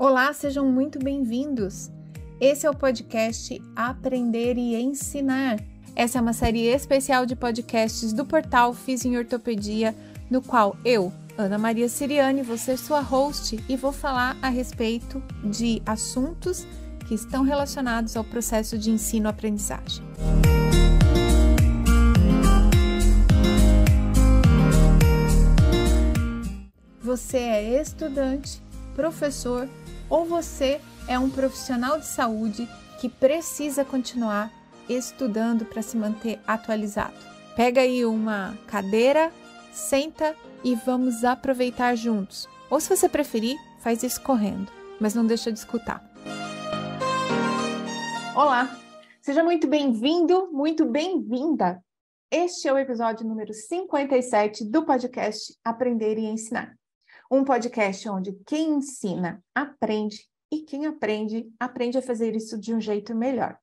Olá, sejam muito bem-vindos. Esse é o podcast Aprender e Ensinar. Essa é uma série especial de podcasts do portal Fiz em Ortopedia, no qual eu, Ana Maria Siriani, vou ser sua host e vou falar a respeito de assuntos que estão relacionados ao processo de ensino-aprendizagem. Você é estudante, professor ou você é um profissional de saúde que precisa continuar estudando para se manter atualizado. Pega aí uma cadeira, senta e vamos aproveitar juntos. Ou se você preferir, faz isso correndo, mas não deixa de escutar. Olá, seja muito bem-vindo, muito bem-vinda. Este é o episódio número 57 do podcast Aprender e Ensinar um podcast onde quem ensina aprende e quem aprende, aprende a fazer isso de um jeito melhor.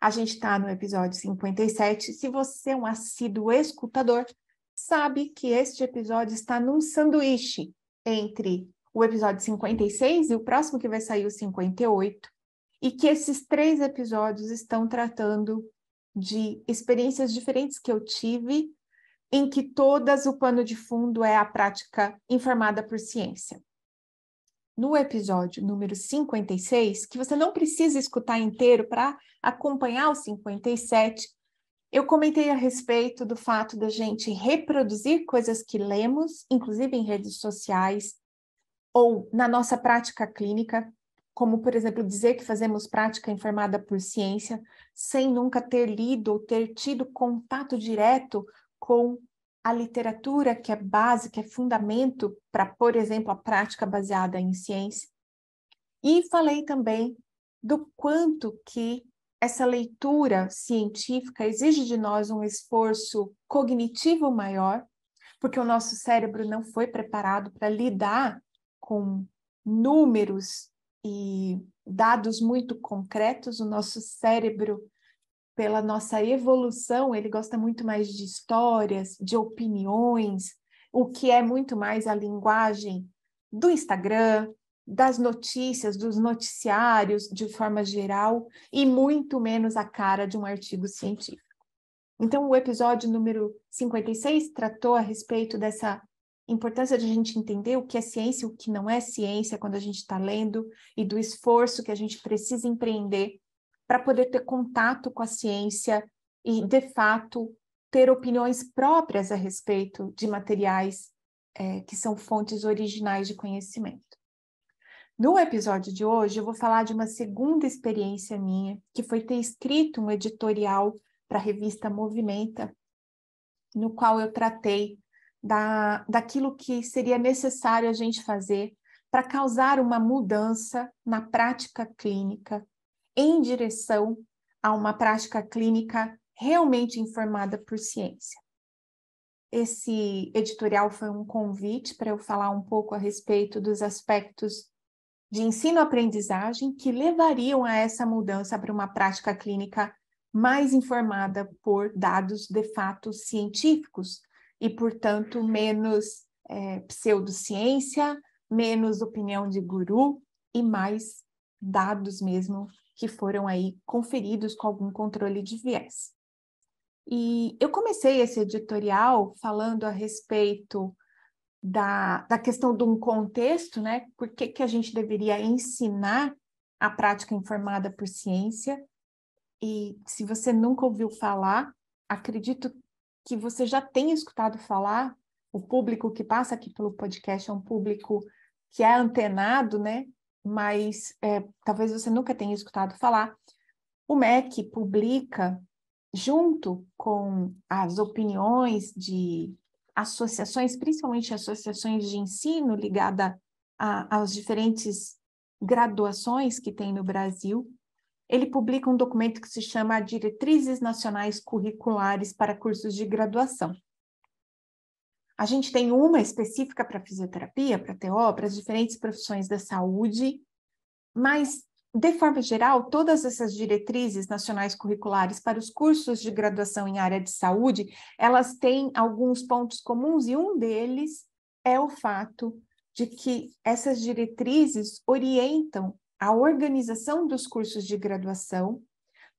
A gente está no episódio 57. Se você é um assíduo escutador, sabe que este episódio está num sanduíche entre o episódio 56 e o próximo que vai sair, o 58, e que esses três episódios estão tratando de experiências diferentes que eu tive em que todas o pano de fundo é a prática informada por ciência. No episódio número 56, que você não precisa escutar inteiro para acompanhar o 57, eu comentei a respeito do fato da gente reproduzir coisas que lemos, inclusive em redes sociais ou na nossa prática clínica, como por exemplo dizer que fazemos prática informada por ciência, sem nunca ter lido ou ter tido contato direto com a literatura que é base, que é fundamento para, por exemplo, a prática baseada em ciência. E falei também do quanto que essa leitura científica exige de nós um esforço cognitivo maior, porque o nosso cérebro não foi preparado para lidar com números e dados muito concretos, o nosso cérebro pela nossa evolução, ele gosta muito mais de histórias, de opiniões, o que é muito mais a linguagem do Instagram, das notícias, dos noticiários de forma geral e muito menos a cara de um artigo científico. Então, o episódio número 56 tratou a respeito dessa importância de a gente entender o que é ciência e o que não é ciência quando a gente está lendo e do esforço que a gente precisa empreender para poder ter contato com a ciência e, de fato, ter opiniões próprias a respeito de materiais é, que são fontes originais de conhecimento. No episódio de hoje, eu vou falar de uma segunda experiência minha, que foi ter escrito um editorial para a revista Movimenta, no qual eu tratei da, daquilo que seria necessário a gente fazer para causar uma mudança na prática clínica em direção a uma prática clínica realmente informada por ciência. Esse editorial foi um convite para eu falar um pouco a respeito dos aspectos de ensino-aprendizagem que levariam a essa mudança para uma prática clínica mais informada por dados de fato científicos e, portanto, menos é, pseudociência, menos opinião de guru e mais dados mesmo que foram aí conferidos com algum controle de viés. E eu comecei esse editorial falando a respeito da, da questão de um contexto, né? Por que, que a gente deveria ensinar a prática informada por ciência? E se você nunca ouviu falar, acredito que você já tenha escutado falar. O público que passa aqui pelo podcast é um público que é antenado, né? mas é, talvez você nunca tenha escutado falar, o MEC publica, junto com as opiniões de associações, principalmente associações de ensino ligada às diferentes graduações que tem no Brasil, ele publica um documento que se chama Diretrizes Nacionais Curriculares para Cursos de Graduação. A gente tem uma específica para fisioterapia, para TO, para as diferentes profissões da saúde, mas, de forma geral, todas essas diretrizes nacionais curriculares para os cursos de graduação em área de saúde, elas têm alguns pontos comuns e um deles é o fato de que essas diretrizes orientam a organização dos cursos de graduação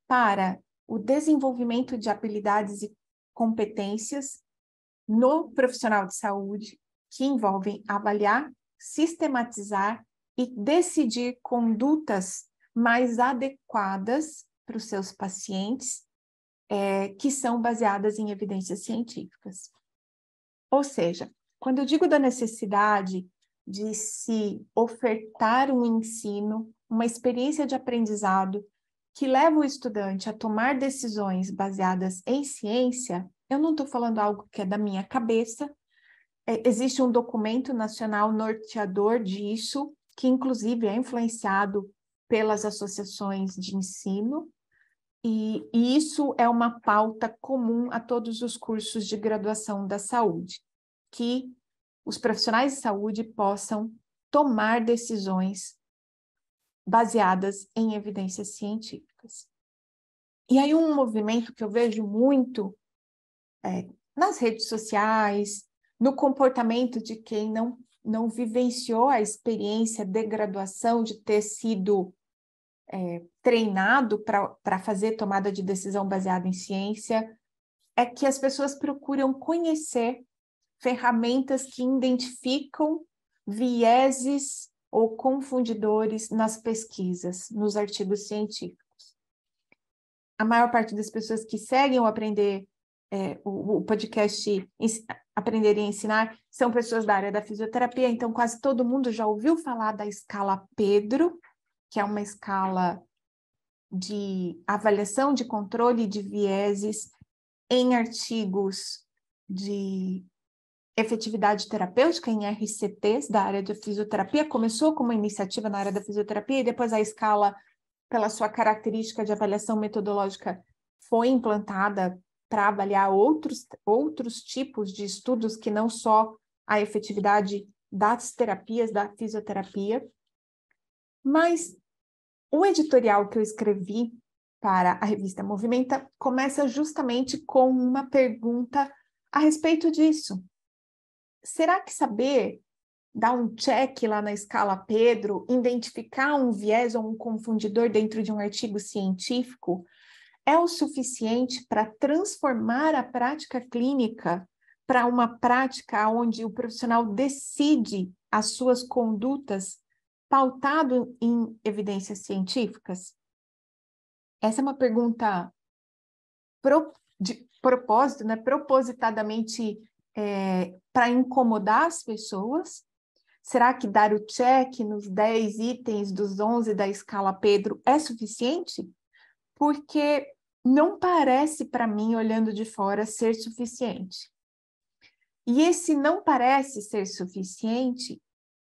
para o desenvolvimento de habilidades e competências no profissional de saúde, que envolvem avaliar, sistematizar e decidir condutas mais adequadas para os seus pacientes, é, que são baseadas em evidências científicas. Ou seja, quando eu digo da necessidade de se ofertar um ensino, uma experiência de aprendizado que leva o estudante a tomar decisões baseadas em ciência, eu não estou falando algo que é da minha cabeça. É, existe um documento nacional norteador disso, que inclusive é influenciado pelas associações de ensino, e, e, isso é uma pauta comum a todos os cursos de graduação da saúde, que os profissionais de saúde possam tomar decisões baseadas em evidências científicas. E aí um movimento que eu vejo muito é, nas redes sociais, no comportamento de quem não, não vivenciou a experiência de graduação, de ter sido é, treinado para fazer tomada de decisão baseada em ciência, é que as pessoas procuram conhecer ferramentas que identificam vieses ou confundidores nas pesquisas, nos artigos científicos. A maior parte das pessoas que seguem o Aprender é, o, o, podcast Aprender e Ensinar são pessoas da área da fisioterapia, então quase todo mundo já ouviu falar da escala Pedro, que é uma escala de avaliação de controle de vieses em artigos de efetividade terapêutica em RCTs da área da fisioterapia, começou como iniciativa na área da fisioterapia e depois a escala, pela sua característica de avaliação metodológica, foi implantada para avaliar outros, outros tipos de estudos que não só a efetividade das terapias, da fisioterapia. Mas o editorial que eu escrevi para a revista Movimenta começa justamente com uma pergunta a respeito disso. Será que saber dar um check lá na escala Pedro, identificar um viés ou um confundidor dentro de um artigo científico é o suficiente para transformar a prática clínica para uma prática onde o profissional decide as suas condutas pautado em evidências científicas? Essa é uma pergunta pro, de propósito, né? propositadamente é, para incomodar as pessoas? Será que dar o check nos 10 itens dos 11 da escala Pedro é suficiente? Porque não parece para mim, olhando de fora, ser suficiente. E esse não parece ser suficiente,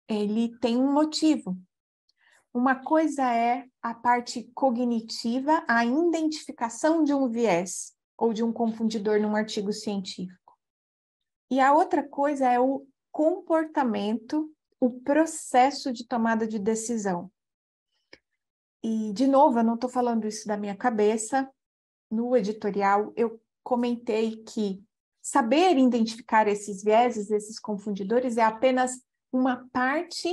ele tem um motivo. Uma coisa é a parte cognitiva, a identificação de um viés ou de um confundidor num artigo científico. E a outra coisa é o comportamento, o processo de tomada de decisão. E, de novo, eu não estou falando isso da minha cabeça, no editorial, eu comentei que saber identificar esses vieses, esses confundidores, é apenas uma parte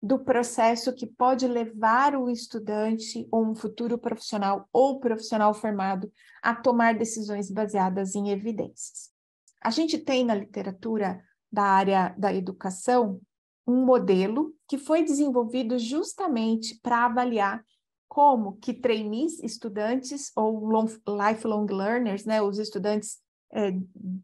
do processo que pode levar o estudante ou um futuro profissional ou profissional formado a tomar decisões baseadas em evidências. A gente tem na literatura da área da educação um modelo que foi desenvolvido justamente para avaliar como que trainees, estudantes ou long, lifelong learners, né, os estudantes é,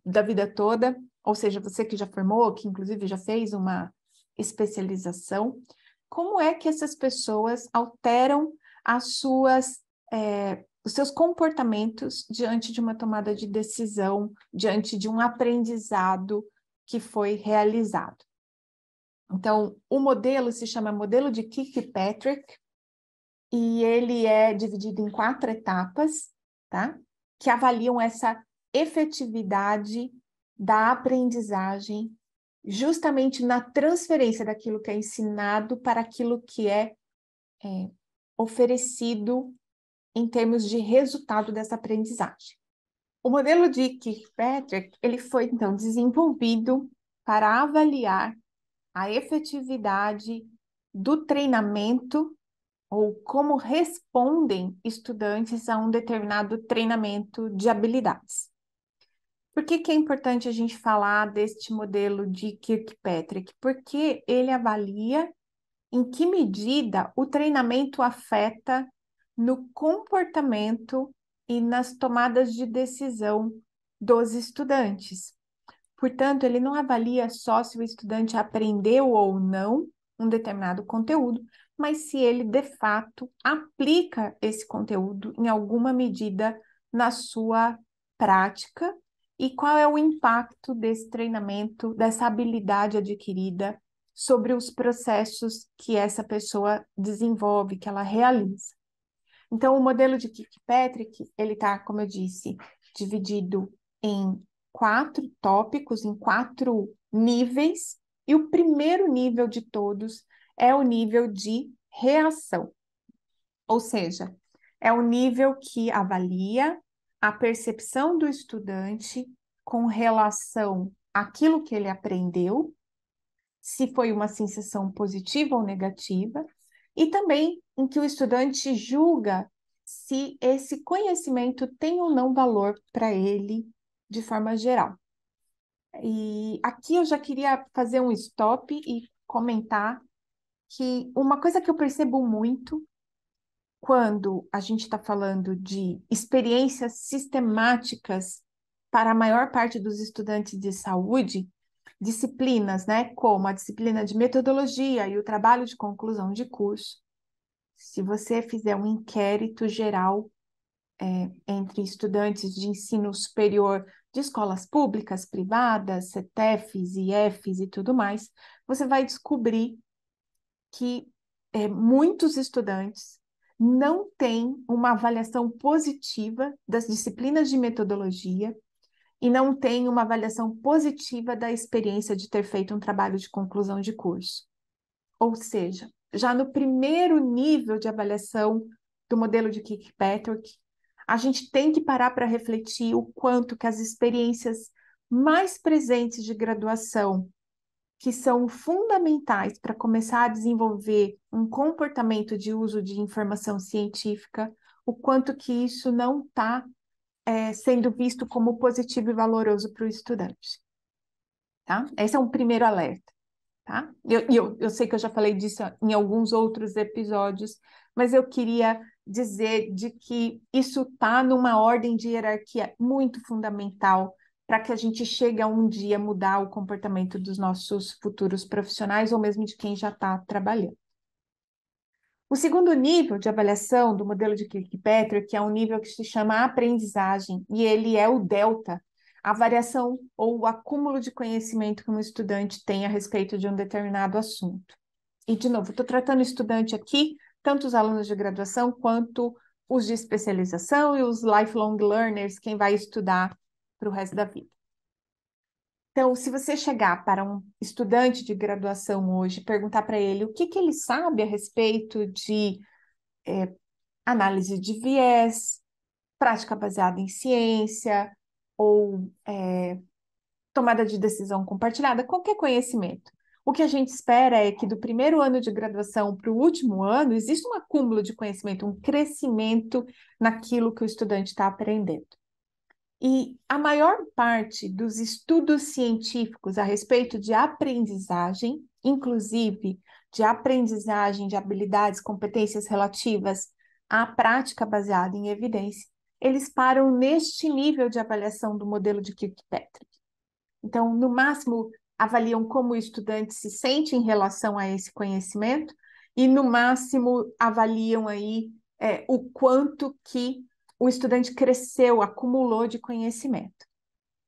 da vida toda, ou seja, você que já formou, que inclusive já fez uma especialização, como é que essas pessoas alteram as suas, é, os seus comportamentos diante de uma tomada de decisão, diante de um aprendizado que foi realizado? Então, o modelo se chama modelo de Kirkpatrick, e ele é dividido em quatro etapas, tá? Que avaliam essa efetividade da aprendizagem justamente na transferência daquilo que é ensinado para aquilo que é, é oferecido em termos de resultado dessa aprendizagem. O modelo de Kirkpatrick ele foi então desenvolvido para avaliar a efetividade do treinamento ou como respondem estudantes a um determinado treinamento de habilidades. Por que, que é importante a gente falar deste modelo de Kirkpatrick? Porque ele avalia em que medida o treinamento afeta no comportamento e nas tomadas de decisão dos estudantes. Portanto, ele não avalia só se o estudante aprendeu ou não um determinado conteúdo, mas se ele de fato aplica esse conteúdo em alguma medida na sua prática e qual é o impacto desse treinamento, dessa habilidade adquirida sobre os processos que essa pessoa desenvolve, que ela realiza. Então, o modelo de Kirkpatrick, ele está, como eu disse, dividido em quatro tópicos, em quatro níveis, e o primeiro nível de todos é o nível de reação, ou seja, é o nível que avalia a percepção do estudante com relação àquilo que ele aprendeu, se foi uma sensação positiva ou negativa, e também em que o estudante julga se esse conhecimento tem ou não valor para ele de forma geral. E aqui eu já queria fazer um stop e comentar que uma coisa que eu percebo muito quando a gente está falando de experiências sistemáticas para a maior parte dos estudantes de saúde, disciplinas, né, como a disciplina de metodologia e o trabalho de conclusão de curso, se você fizer um inquérito geral é, entre estudantes de ensino superior de escolas públicas, privadas, CETEFs, IEFs e tudo mais, você vai descobrir que é, muitos estudantes não têm uma avaliação positiva das disciplinas de metodologia e não têm uma avaliação positiva da experiência de ter feito um trabalho de conclusão de curso. Ou seja, já no primeiro nível de avaliação do modelo de Kirkpatrick, a gente tem que parar para refletir o quanto que as experiências mais presentes de graduação que são fundamentais para começar a desenvolver um comportamento de uso de informação científica, o quanto que isso não está é, sendo visto como positivo e valoroso para o estudante. Tá? Esse é um primeiro alerta. Tá? Eu, eu, eu sei que eu já falei disso em alguns outros episódios, mas eu queria dizer de que isso está numa ordem de hierarquia muito fundamental para que a gente chegue a um dia mudar o comportamento dos nossos futuros profissionais ou mesmo de quem já está trabalhando. O segundo nível de avaliação do modelo de Kirkpatrick que é um nível que se chama aprendizagem e ele é o delta, a variação ou o acúmulo de conhecimento que um estudante tem a respeito de um determinado assunto. E de novo, estou tratando estudante aqui, tanto os alunos de graduação quanto os de especialização e os lifelong learners, quem vai estudar para o resto da vida. Então, se você chegar para um estudante de graduação hoje, perguntar para ele o que, que ele sabe a respeito de é, análise de viés, prática baseada em ciência, ou é, tomada de decisão compartilhada, qualquer conhecimento. O que a gente espera é que do primeiro ano de graduação para o último ano exista um acúmulo de conhecimento, um crescimento naquilo que o estudante está aprendendo. E a maior parte dos estudos científicos a respeito de aprendizagem, inclusive de aprendizagem de habilidades, competências relativas à prática baseada em evidência, eles param neste nível de avaliação do modelo de Kirkpatrick. Então, no máximo, avaliam como o estudante se sente em relação a esse conhecimento e, no máximo, avaliam aí é, o quanto que o estudante cresceu, acumulou de conhecimento.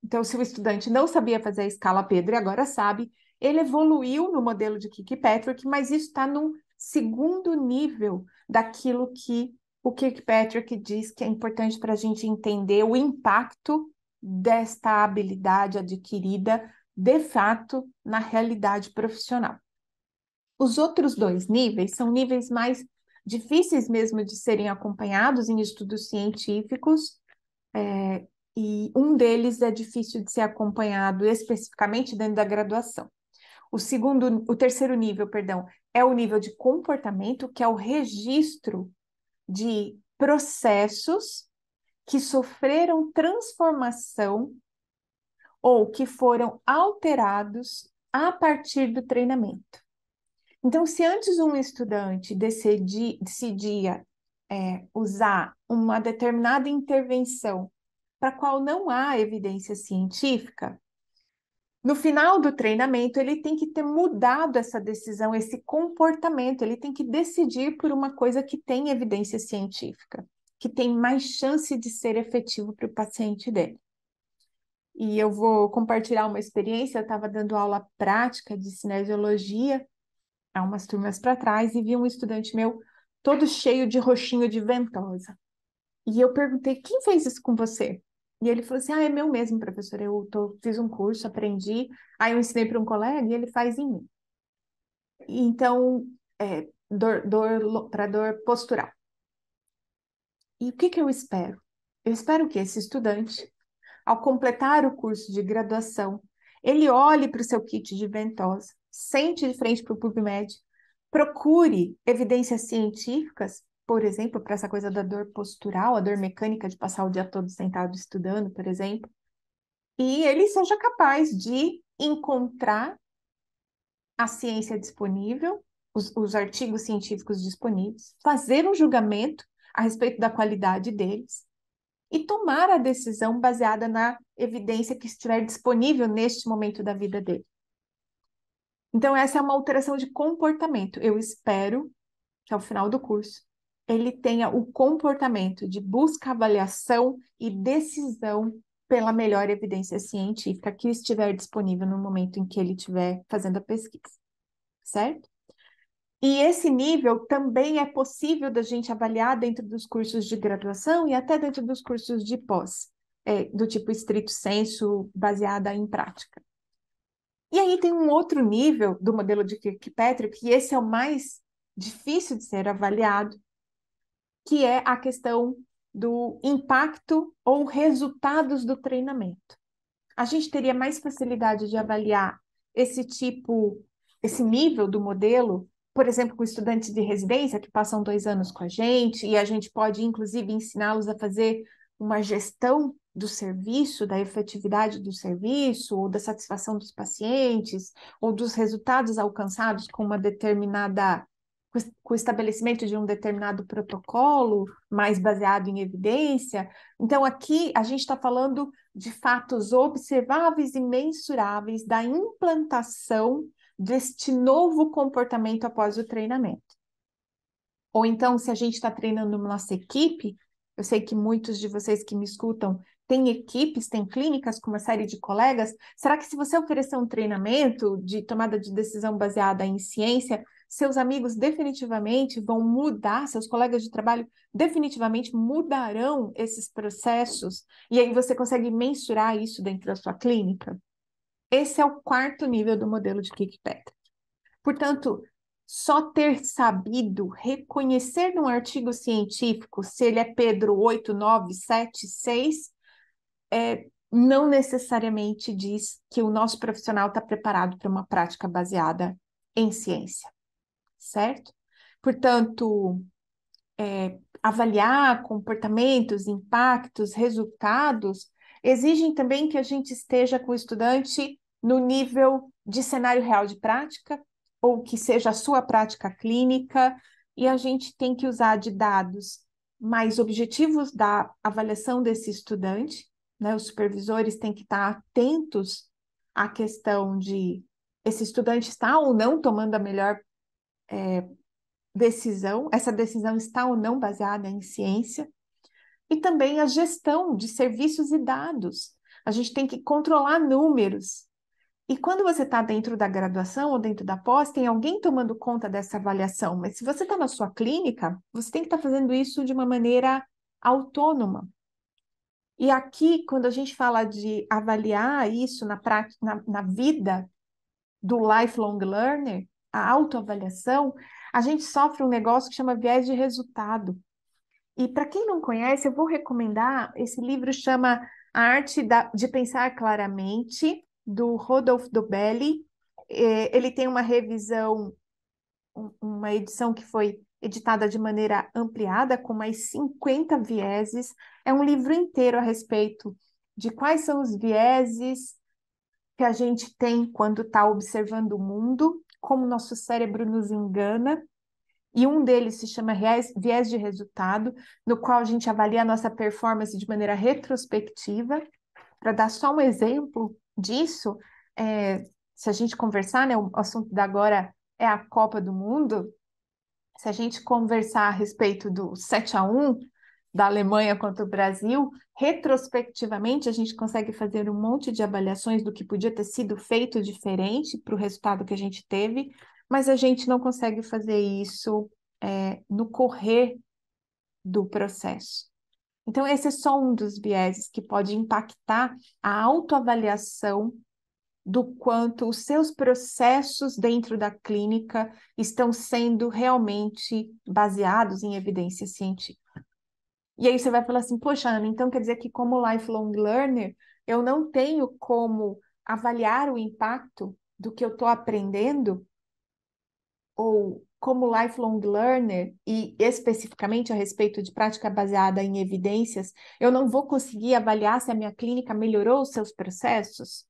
Então, se o estudante não sabia fazer a escala Pedro e agora sabe, ele evoluiu no modelo de Kirkpatrick, mas isso está num segundo nível daquilo que o Kirkpatrick diz que é importante para a gente entender o impacto desta habilidade adquirida de fato na realidade profissional. Os outros dois níveis são níveis mais difíceis mesmo de serem acompanhados em estudos científicos, é, e um deles é difícil de ser acompanhado especificamente dentro da graduação. O segundo, o terceiro nível, perdão, é o nível de comportamento, que é o registro de processos que sofreram transformação ou que foram alterados a partir do treinamento. Então, se antes um estudante decidia, decidia é, usar uma determinada intervenção para a qual não há evidência científica, no final do treinamento, ele tem que ter mudado essa decisão, esse comportamento, ele tem que decidir por uma coisa que tem evidência científica, que tem mais chance de ser efetivo para o paciente dele. E eu vou compartilhar uma experiência, eu estava dando aula prática de cinesiologia há umas turmas para trás e vi um estudante meu todo cheio de roxinho de ventosa. E eu perguntei: quem fez isso com você? E ele falou assim: ah, é meu mesmo, professor. Eu tô, fiz um curso, aprendi, aí eu ensinei para um colega e ele faz em mim. Então, é, dor, dor para dor postural. E o que, que eu espero? Eu espero que esse estudante, ao completar o curso de graduação, ele olhe para o seu kit de ventosa sente de frente para o PubMed, procure evidências científicas, por exemplo, para essa coisa da dor postural, a dor mecânica de passar o dia todo sentado estudando, por exemplo, e ele seja capaz de encontrar a ciência disponível, os, os artigos científicos disponíveis, fazer um julgamento a respeito da qualidade deles e tomar a decisão baseada na evidência que estiver disponível neste momento da vida dele. Então, essa é uma alteração de comportamento. Eu espero que ao final do curso ele tenha o comportamento de busca, avaliação e decisão pela melhor evidência científica que estiver disponível no momento em que ele estiver fazendo a pesquisa, certo? E esse nível também é possível da gente avaliar dentro dos cursos de graduação e até dentro dos cursos de pós, é, do tipo estrito senso, baseada em prática, e aí tem um outro nível do modelo de Kirkpatrick, que esse é o mais difícil de ser avaliado, que é a questão do impacto ou resultados do treinamento. A gente teria mais facilidade de avaliar esse tipo, esse nível do modelo, por exemplo, com estudantes de residência que passam dois anos com a gente, e a gente pode, inclusive, ensiná-los a fazer uma gestão do serviço, da efetividade do serviço, ou da satisfação dos pacientes, ou dos resultados alcançados com uma determinada com o estabelecimento de um determinado protocolo mais baseado em evidência. Então, aqui a gente está falando de fatos observáveis e mensuráveis da implantação deste novo comportamento após o treinamento. Ou então, se a gente está treinando nossa equipe, eu sei que muitos de vocês que me escutam tem equipes, tem clínicas com uma série de colegas? Será que se você oferecer um treinamento de tomada de decisão baseada em ciência, seus amigos definitivamente vão mudar, seus colegas de trabalho definitivamente mudarão esses processos, e aí você consegue mensurar isso dentro da sua clínica? Esse é o quarto nível do modelo de Kirkpatrick. Portanto, só ter sabido reconhecer num artigo científico se ele é Pedro 8976 é, não necessariamente diz que o nosso profissional está preparado para uma prática baseada em ciência, certo? Portanto, é, avaliar comportamentos, impactos, resultados exigem também que a gente esteja com o estudante no nível de cenário real de prática, ou que seja a sua prática clínica, e a gente tem que usar de dados mais objetivos da avaliação desse estudante, né? Os supervisores têm que estar atentos à questão de esse estudante está ou não tomando a melhor é, decisão, essa decisão está ou não baseada em ciência, e também a gestão de serviços e dados. A gente tem que controlar números. E quando você está dentro da graduação ou dentro da pós, tem alguém tomando conta dessa avaliação. Mas se você está na sua clínica, você tem que estar tá fazendo isso de uma maneira autônoma. E aqui, quando a gente fala de avaliar isso na, prática, na, na vida do lifelong learner, a autoavaliação, a gente sofre um negócio que chama viés de resultado. E para quem não conhece, eu vou recomendar, esse livro chama A Arte da, de Pensar Claramente, do Rodolfo Dobelli. É, ele tem uma revisão, uma edição que foi editada de maneira ampliada, com mais 50 vieses é um livro inteiro a respeito de quais são os vieses que a gente tem quando está observando o mundo, como nosso cérebro nos engana. E um deles se chama viés de resultado, no qual a gente avalia a nossa performance de maneira retrospectiva. Para dar só um exemplo disso, é, se a gente conversar, né, o assunto da agora é a Copa do Mundo, se a gente conversar a respeito do 7 a 1 da Alemanha quanto o Brasil, retrospectivamente a gente consegue fazer um monte de avaliações do que podia ter sido feito diferente para o resultado que a gente teve, mas a gente não consegue fazer isso é, no correr do processo. Então, esse é só um dos vieses que pode impactar a autoavaliação do quanto os seus processos dentro da clínica estão sendo realmente baseados em evidência científica. E aí você vai falar assim, poxa, Ana, então quer dizer que como lifelong learner, eu não tenho como avaliar o impacto do que eu estou aprendendo? Ou como lifelong learner, e especificamente a respeito de prática baseada em evidências, eu não vou conseguir avaliar se a minha clínica melhorou os seus processos?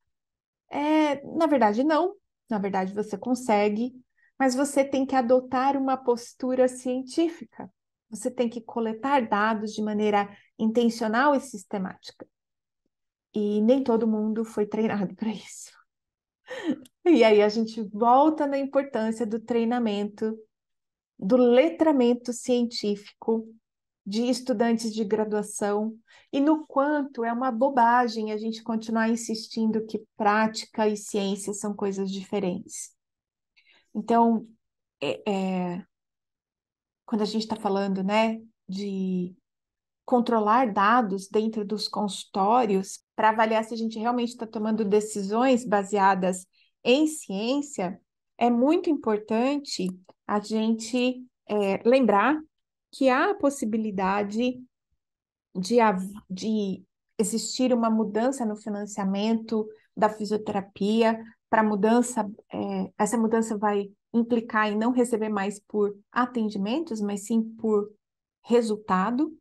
É, na verdade, não. Na verdade, você consegue, mas você tem que adotar uma postura científica. Você tem que coletar dados de maneira intencional e sistemática. E nem todo mundo foi treinado para isso. E aí a gente volta na importância do treinamento, do letramento científico de estudantes de graduação e no quanto é uma bobagem a gente continuar insistindo que prática e ciência são coisas diferentes. Então, é, é, quando a gente está falando, né, de controlar dados dentro dos consultórios para avaliar se a gente realmente está tomando decisões baseadas em ciência, é muito importante a gente é, lembrar que há a possibilidade de, de existir uma mudança no financiamento da fisioterapia para mudança, é, essa mudança vai implicar em não receber mais por atendimentos, mas sim por resultado.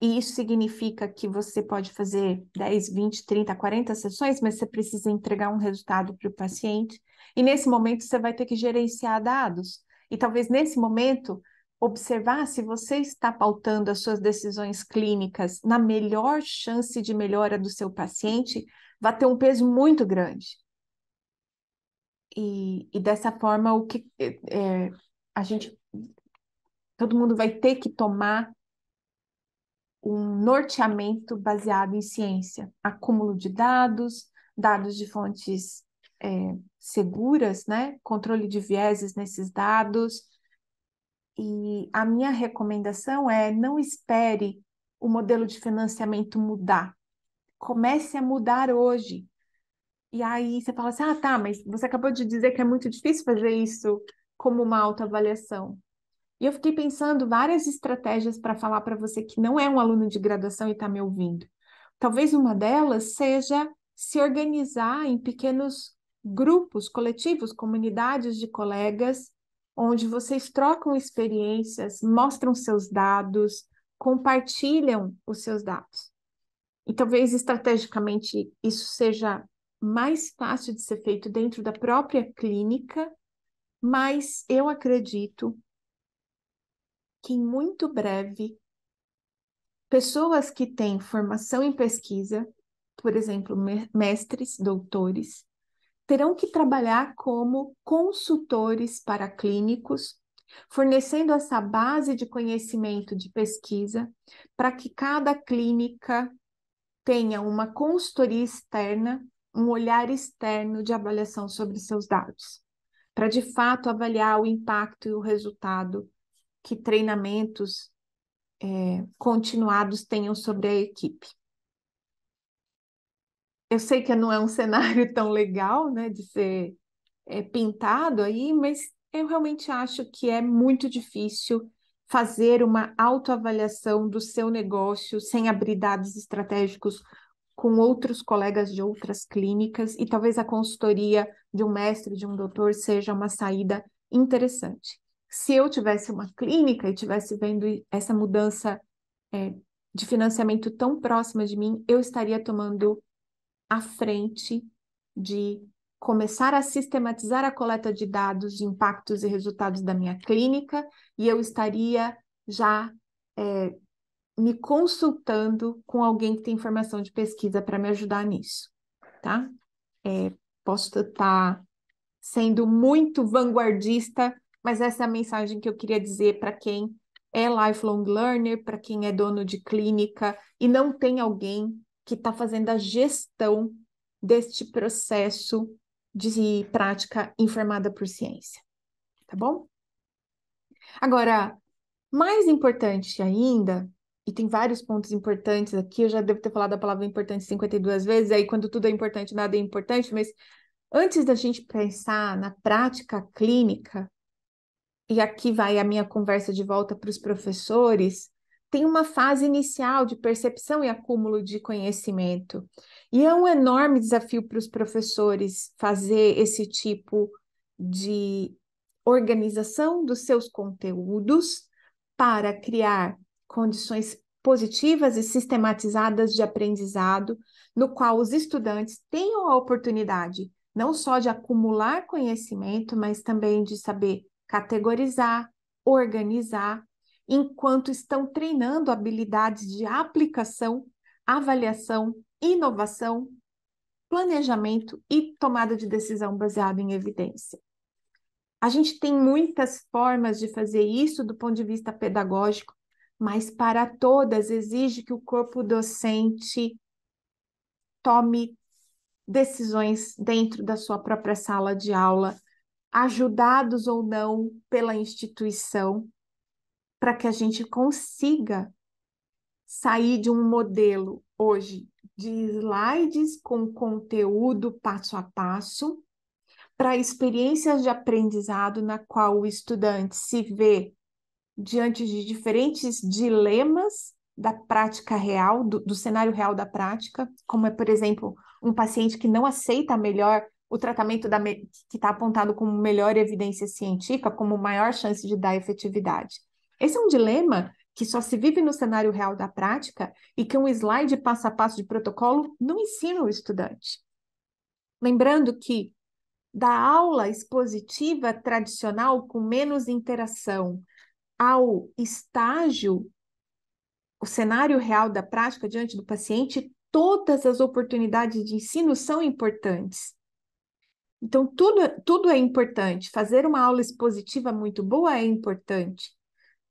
E isso significa que você pode fazer 10, 20, 30, 40 sessões, mas você precisa entregar um resultado para o paciente. E nesse momento você vai ter que gerenciar dados. E talvez nesse momento observar se você está pautando as suas decisões clínicas na melhor chance de melhora do seu paciente, vai ter um peso muito grande. E, e dessa forma, o que é, é, a gente. Todo mundo vai ter que tomar um norteamento baseado em ciência, acúmulo de dados, dados de fontes é, seguras, né? controle de vieses nesses dados. E a minha recomendação é não espere o modelo de financiamento mudar. Comece a mudar hoje. E aí você fala assim: ah, tá, mas você acabou de dizer que é muito difícil fazer isso como uma autoavaliação. E eu fiquei pensando várias estratégias para falar para você que não é um aluno de graduação e está me ouvindo. Talvez uma delas seja se organizar em pequenos grupos, coletivos, comunidades de colegas, onde vocês trocam experiências, mostram seus dados, compartilham os seus dados. E talvez estrategicamente isso seja mais fácil de ser feito dentro da própria clínica, mas eu acredito que em muito breve pessoas que têm formação em pesquisa, por exemplo, mestres, doutores, terão que trabalhar como consultores para clínicos, fornecendo essa base de conhecimento de pesquisa para que cada clínica tenha uma consultoria externa um olhar externo de avaliação sobre seus dados, para de fato avaliar o impacto e o resultado que treinamentos é, continuados tenham sobre a equipe. Eu sei que não é um cenário tão legal né, de ser é, pintado aí, mas eu realmente acho que é muito difícil fazer uma autoavaliação do seu negócio sem abrir dados estratégicos com outros colegas de outras clínicas e talvez a consultoria de um mestre, de um doutor seja uma saída interessante. Se eu tivesse uma clínica e tivesse vendo essa mudança é, de financiamento tão próxima de mim, eu estaria tomando a frente de começar a sistematizar a coleta de dados de impactos e resultados da minha clínica e eu estaria já é, me consultando com alguém que tem informação de pesquisa para me ajudar nisso, tá? É, posso estar tá sendo muito vanguardista, mas essa é a mensagem que eu queria dizer para quem é lifelong learner, para quem é dono de clínica e não tem alguém que está fazendo a gestão deste processo de prática informada por ciência, tá bom? Agora, mais importante ainda, e tem vários pontos importantes aqui. Eu já devo ter falado a palavra importante 52 vezes, aí quando tudo é importante, nada é importante, mas antes da gente pensar na prática clínica, e aqui vai a minha conversa de volta para os professores, tem uma fase inicial de percepção e acúmulo de conhecimento. E é um enorme desafio para os professores fazer esse tipo de organização dos seus conteúdos para criar condições positivas e sistematizadas de aprendizado, no qual os estudantes tenham a oportunidade não só de acumular conhecimento, mas também de saber categorizar, organizar, enquanto estão treinando habilidades de aplicação, avaliação, inovação, planejamento e tomada de decisão baseada em evidência. A gente tem muitas formas de fazer isso do ponto de vista pedagógico, mas para todas exige que o corpo docente tome decisões dentro da sua própria sala de aula, ajudados ou não pela instituição, para que a gente consiga sair de um modelo hoje de slides com conteúdo passo a passo para experiências de aprendizado na qual o estudante se vê diante de diferentes dilemas da prática real, do, do, cenário real da prática, como é, por exemplo, um paciente que não aceita melhor o tratamento da, que está apontado como melhor evidência científica, como maior chance de dar efetividade. Esse é um dilema que só se vive no cenário real da prática e que um slide passo a passo de protocolo não ensina o estudante. Lembrando que da aula expositiva tradicional com menos interação, ao estágio, o cenário real da prática diante do paciente, todas as oportunidades de ensino são importantes. Então, tudo, tudo é importante. Fazer uma aula expositiva muito boa é importante.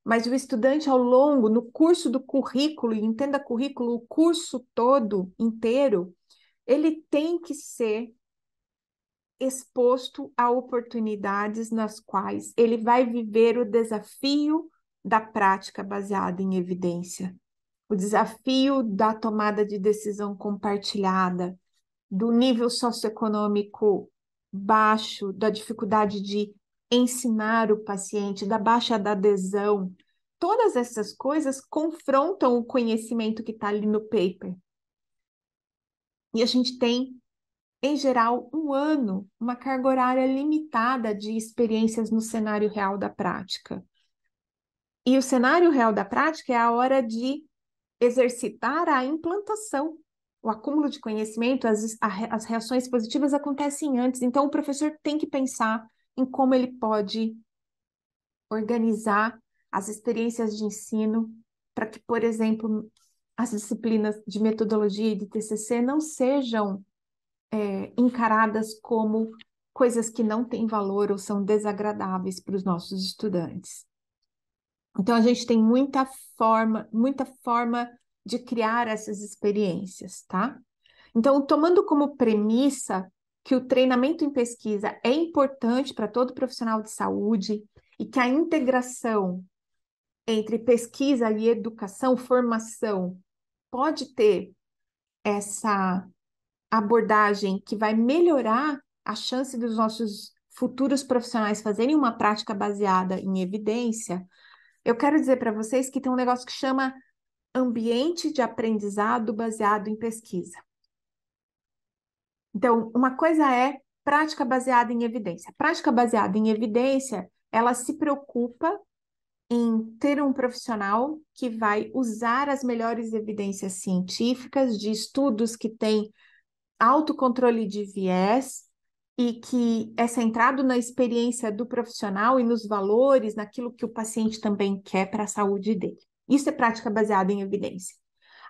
Mas o estudante, ao longo, no curso do currículo, e entenda currículo, o curso todo inteiro, ele tem que ser exposto a oportunidades nas quais ele vai viver o desafio da prática baseada em evidência, o desafio da tomada de decisão compartilhada, do nível socioeconômico baixo, da dificuldade de ensinar o paciente, da baixa da adesão. Todas essas coisas confrontam o conhecimento que está ali no paper. E a gente tem em geral, um ano, uma carga horária limitada de experiências no cenário real da prática. E o cenário real da prática é a hora de exercitar a implantação. O acúmulo de conhecimento, as, as reações positivas acontecem antes, então o professor tem que pensar em como ele pode organizar as experiências de ensino para que, por exemplo, as disciplinas de metodologia e de TCC não sejam é, encaradas como coisas que não têm valor ou são desagradáveis para os nossos estudantes. Então a gente tem muita forma, muita forma de criar essas experiências, tá? Então, tomando como premissa que o treinamento em pesquisa é importante para todo profissional de saúde e que a integração entre pesquisa e educação, formação, pode ter essa abordagem que vai melhorar a chance dos nossos futuros profissionais fazerem uma prática baseada em evidência, eu quero dizer para vocês que tem um negócio que chama ambiente de aprendizado baseado em pesquisa. Então, uma coisa é prática baseada em evidência. prática baseada em evidência, ela se preocupa em ter um profissional que vai usar as melhores evidências científicas de estudos que têm autocontrole de viés e que é centrado na experiência do profissional e nos valores, naquilo que o paciente também quer para a saúde dele. Isso é prática baseada em evidência.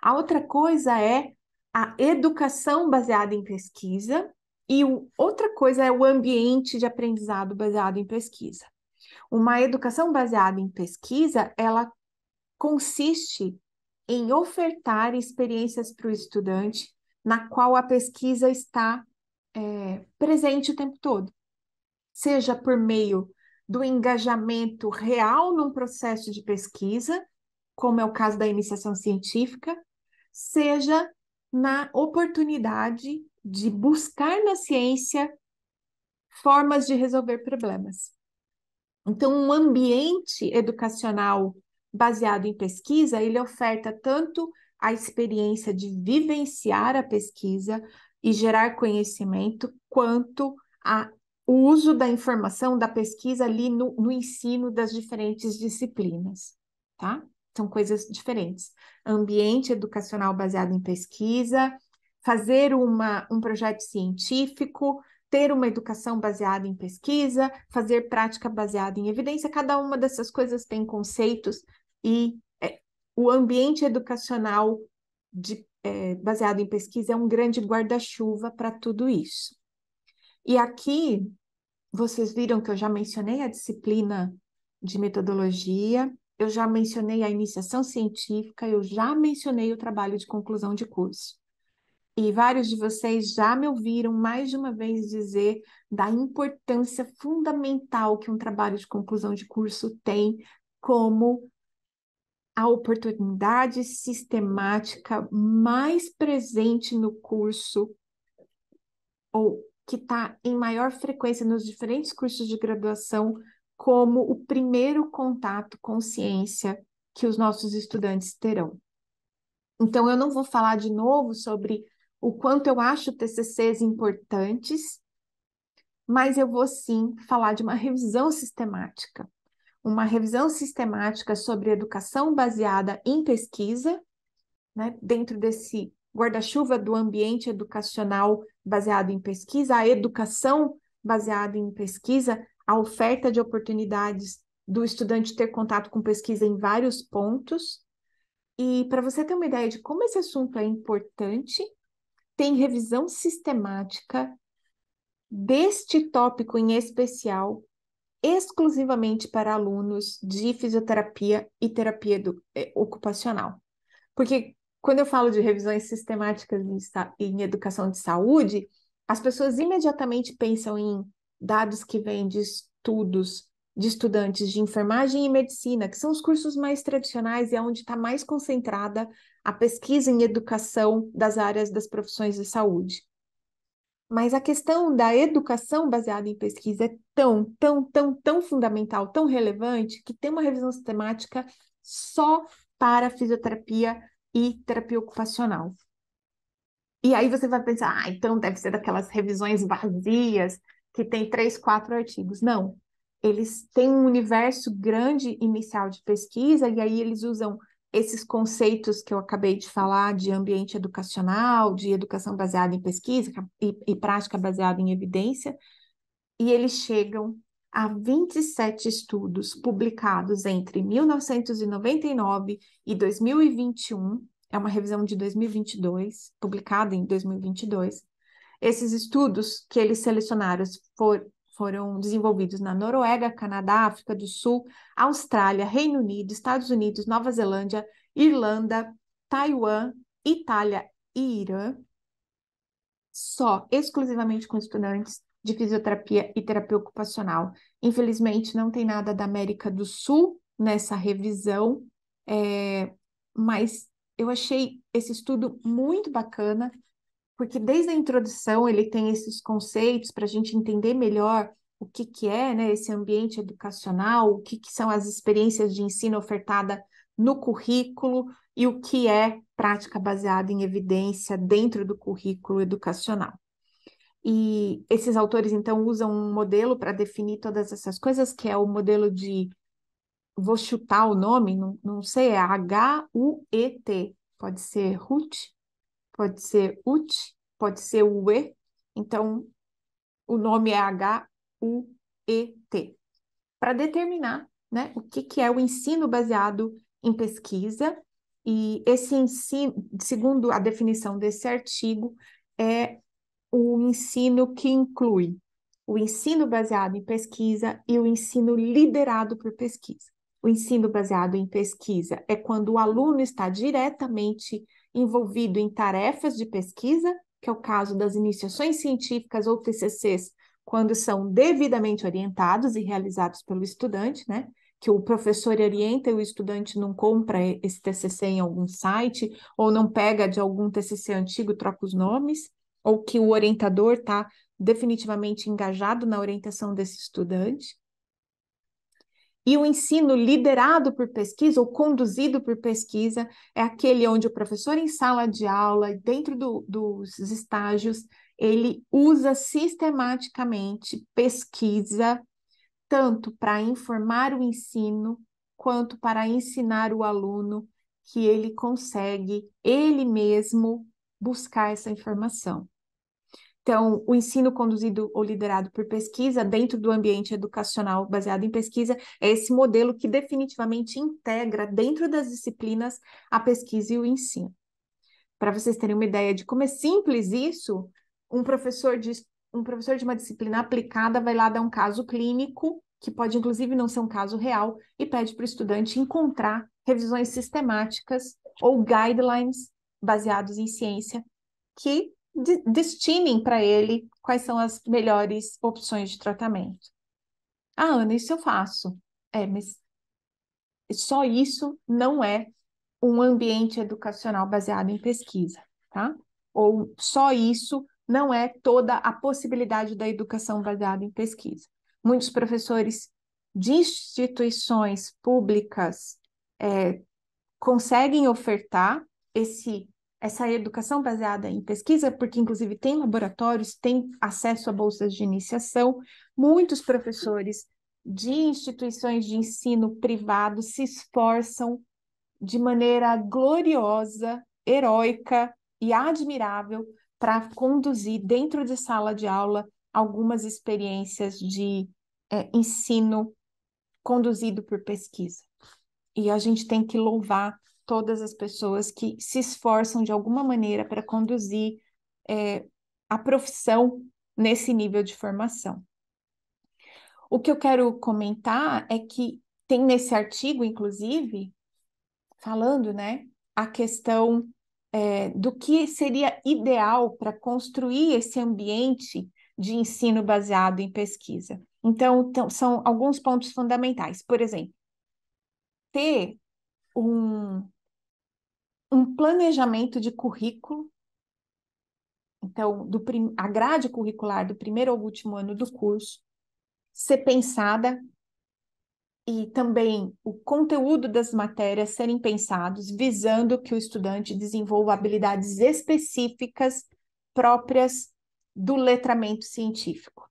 A outra coisa é a educação baseada em pesquisa e o, outra coisa é o ambiente de aprendizado baseado em pesquisa. Uma educação baseada em pesquisa, ela consiste em ofertar experiências para o estudante na qual a pesquisa está é, presente o tempo todo, seja por meio do engajamento real num processo de pesquisa, como é o caso da iniciação científica, seja na oportunidade de buscar na ciência formas de resolver problemas. Então, um ambiente educacional baseado em pesquisa, ele oferta tanto a experiência de vivenciar a pesquisa e gerar conhecimento, quanto a o uso da informação da pesquisa ali no, no ensino das diferentes disciplinas, tá? São coisas diferentes. Ambiente educacional baseado em pesquisa, fazer uma, um projeto científico, ter uma educação baseada em pesquisa, fazer prática baseada em evidência, cada uma dessas coisas tem conceitos e o ambiente educacional de, é, baseado em pesquisa é um grande guarda-chuva para tudo isso. E aqui, vocês viram que eu já mencionei a disciplina de metodologia, eu já mencionei a iniciação científica, eu já mencionei o trabalho de conclusão de curso. E vários de vocês já me ouviram mais de uma vez dizer da importância fundamental que um trabalho de conclusão de curso tem como a oportunidade sistemática mais presente no curso, ou que está em maior frequência nos diferentes cursos de graduação, como o primeiro contato com ciência que os nossos estudantes terão. Então, eu não vou falar de novo sobre o quanto eu acho TCCs importantes, mas eu vou sim falar de uma revisão sistemática, uma revisão sistemática sobre educação baseada em pesquisa, né, dentro desse guarda-chuva do ambiente educacional baseado em pesquisa, a educação baseada em pesquisa, a oferta de oportunidades do estudante ter contato com pesquisa em vários pontos. E para você ter uma ideia de como esse assunto é importante, tem revisão sistemática deste tópico em especial exclusivamente para alunos de fisioterapia e terapia do, eh, ocupacional. Porque quando eu falo de revisões sistemáticas em, em educação de saúde, as pessoas imediatamente pensam em dados que vêm de estudos de estudantes de enfermagem e medicina, que são os cursos mais tradicionais e é onde está mais concentrada a pesquisa em educação das áreas das profissões de saúde. Mas a questão da educação baseada em pesquisa é tão, tão, tão, tão fundamental, tão relevante, que tem uma revisão sistemática só para fisioterapia e terapia ocupacional. E aí você vai pensar, ah, então deve ser daquelas revisões vazias que tem três, quatro artigos. Não, eles têm um universo grande inicial de pesquisa e aí eles usam esses conceitos que eu acabei de falar de ambiente educacional, de educação baseada em pesquisa e, e prática baseada em evidência, e eles chegam a 27 estudos publicados entre 1999 e 2021, é uma revisão de 2022, publicada em 2022. Esses estudos que eles selecionaram, for, foram desenvolvidos na Noruega, Canadá, África do Sul, Austrália, Reino Unido, Estados Unidos, Nova Zelândia, Irlanda, Taiwan, Itália e Irã, só exclusivamente com estudantes de fisioterapia e terapia ocupacional. Infelizmente, não tem nada da América do Sul nessa revisão, é, mas eu achei esse estudo muito bacana porque desde a introdução ele tem esses conceitos para a gente entender melhor o que, que é né, esse ambiente educacional, o que, que são as experiências de ensino ofertada no currículo e o que é prática baseada em evidência dentro do currículo educacional. E esses autores, então, usam um modelo para definir todas essas coisas, que é o modelo de. Vou chutar o nome, não, não sei, é H-U-E-T, pode ser Ruth, pode ser ut, pode ser ue. Então, o nome é H-U-E-T. Para determinar né, o que, que é o ensino baseado em pesquisa, e esse ensino, segundo a definição desse artigo, é o ensino que inclui o ensino baseado em pesquisa e o ensino liderado por pesquisa. O ensino baseado em pesquisa é quando o aluno está diretamente envolvido em tarefas de pesquisa, que é o caso das iniciações científicas ou TCCs, quando são devidamente orientados e realizados pelo estudante, né? Que o professor orienta e o estudante não compra esse TCC em algum site, ou não pega de algum TCC antigo e troca os nomes, ou que o orientador está definitivamente engajado na orientação desse estudante. E o ensino liderado por pesquisa ou conduzido por pesquisa é aquele onde o professor, em sala de aula, dentro do, dos estágios, ele usa sistematicamente pesquisa, tanto para informar o ensino, quanto para ensinar o aluno que ele consegue, ele mesmo, buscar essa informação. Então, o ensino conduzido ou liderado por pesquisa dentro do ambiente educacional baseado em pesquisa é esse modelo que definitivamente integra dentro das disciplinas a pesquisa e o ensino. Para vocês terem uma ideia de como é simples isso, um professor de um professor de uma disciplina aplicada vai lá dar um caso clínico, que pode inclusive não ser um caso real, e pede para o estudante encontrar revisões sistemáticas ou guidelines baseados em ciência que destinem para ele quais são as melhores opções de tratamento. Ah, Ana, isso eu faço. É, mas só isso não é um ambiente educacional baseado em pesquisa, tá? Ou só isso não é toda a possibilidade da educação baseada em pesquisa. Muitos professores de instituições públicas é, conseguem ofertar esse essa educação baseada em pesquisa, porque inclusive tem laboratórios, tem acesso a bolsas de iniciação, muitos professores de instituições de ensino privado se esforçam de maneira gloriosa, heróica e admirável para conduzir dentro de sala de aula algumas experiências de é, ensino conduzido por pesquisa. E a gente tem que louvar todas as pessoas que se esforçam de alguma maneira para conduzir é, a profissão nesse nível de formação. O que eu quero comentar é que tem nesse artigo, inclusive, falando, né, a questão é, do que seria ideal para construir esse ambiente de ensino baseado em pesquisa. Então, são alguns pontos fundamentais. Por exemplo, ter um, um planejamento de currículo. Então, do prim... a grade curricular do primeiro ao último ano do curso ser pensada e também o conteúdo das matérias serem pensados, visando que o estudante desenvolva habilidades específicas próprias do letramento científico.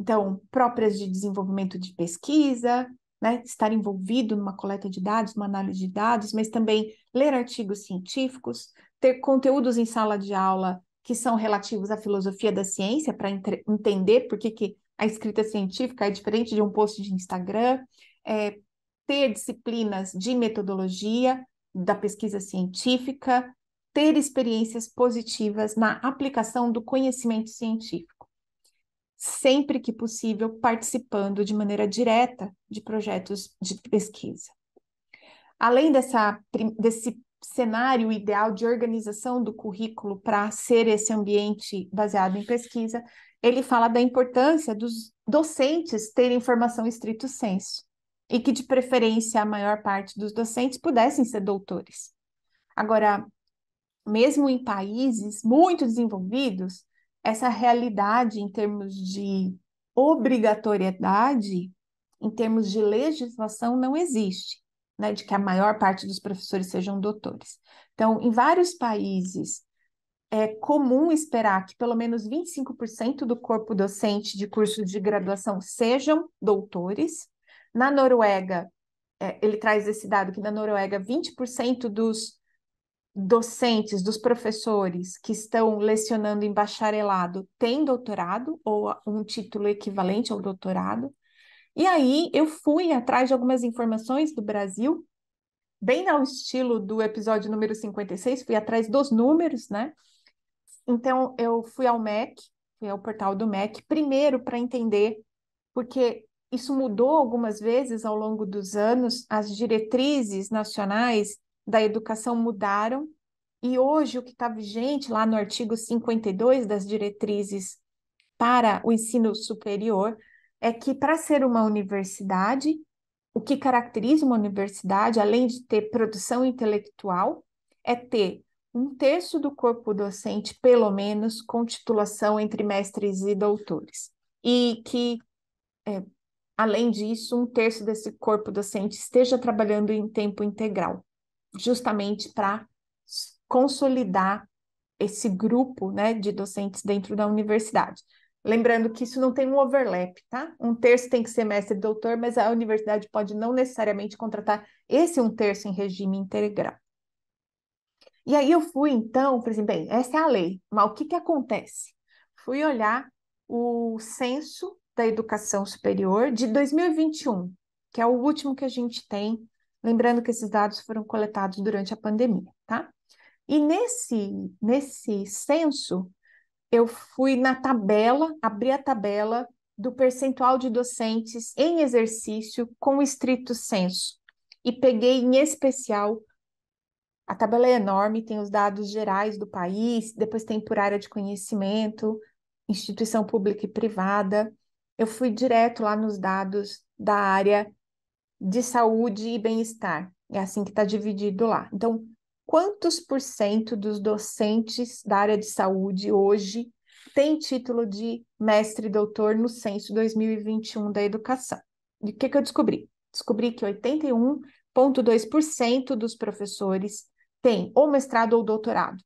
Então, próprias de desenvolvimento de pesquisa, né, estar envolvido numa coleta de dados, uma análise de dados, mas também ler artigos científicos, ter conteúdos em sala de aula que são relativos à filosofia da ciência, para entender por que, que a escrita científica é diferente de um post de Instagram, é, ter disciplinas de metodologia da pesquisa científica, ter experiências positivas na aplicação do conhecimento científico sempre que possível, participando de maneira direta de projetos de pesquisa. Além dessa, desse cenário ideal de organização do currículo para ser esse ambiente baseado em pesquisa, ele fala da importância dos docentes terem formação estrito senso e que, de preferência, a maior parte dos docentes pudessem ser doutores. Agora, mesmo em países muito desenvolvidos, essa realidade em termos de obrigatoriedade, em termos de legislação, não existe, né, de que a maior parte dos professores sejam doutores. Então, em vários países, é comum esperar que pelo menos 25% do corpo docente de curso de graduação sejam doutores. Na Noruega, é, ele traz esse dado que na Noruega 20% dos docentes, dos professores que estão lecionando em bacharelado têm doutorado ou um título equivalente ao doutorado. E aí eu fui atrás de algumas informações do Brasil, bem ao estilo do episódio número 56, fui atrás dos números, né? Então eu fui ao MEC, fui ao portal do MEC, primeiro para entender, porque isso mudou algumas vezes ao longo dos anos, as diretrizes nacionais da educação mudaram e hoje o que está vigente lá no artigo 52 das diretrizes para o ensino superior é que para ser uma universidade, o que caracteriza uma universidade, além de ter produção intelectual, é ter um terço do corpo docente, pelo menos, com titulação entre mestres e doutores. E que, é, além disso, um terço desse corpo docente esteja trabalhando em tempo integral justamente para consolidar esse grupo né, de docentes dentro da universidade. Lembrando que isso não tem um overlap, tá? Um terço tem que ser mestre e doutor, mas a universidade pode não necessariamente contratar esse um terço em regime integral. E aí eu fui, então, por exemplo, assim, bem, essa é a lei, mas o que, que acontece? Fui olhar o censo da educação superior de 2021, que é o último que a gente tem Lembrando que esses dados foram coletados durante a pandemia, tá? E nesse, nesse censo, eu fui na tabela, abri a tabela do percentual de docentes em exercício com estrito censo e peguei em especial a tabela é enorme, tem os dados gerais do país, depois tem por área de conhecimento, instituição pública e privada. Eu fui direto lá nos dados da área de saúde e bem-estar. É assim que está dividido lá. Então, quantos por cento dos docentes da área de saúde hoje têm título de mestre e doutor no censo 2021 da educação? E o que, que eu descobri? Descobri que 81,2% dos professores têm ou mestrado ou doutorado.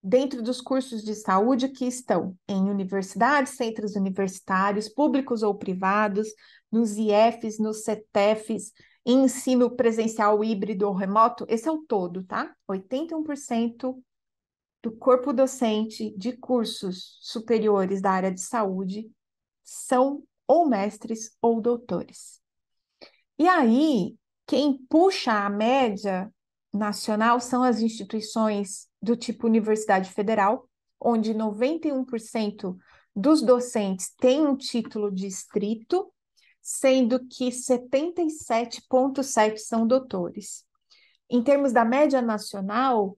Dentro dos cursos de saúde que estão em universidades, centros universitários, públicos ou privados, nos IFs, nos CETEFs, ensino presencial híbrido ou remoto, esse é o todo, tá? 81% do corpo docente de cursos superiores da área de saúde são ou mestres ou doutores. E aí, quem puxa a média nacional são as instituições do tipo Universidade Federal, onde 91% dos docentes têm um título de estrito sendo que 77,7 são doutores. Em termos da média nacional,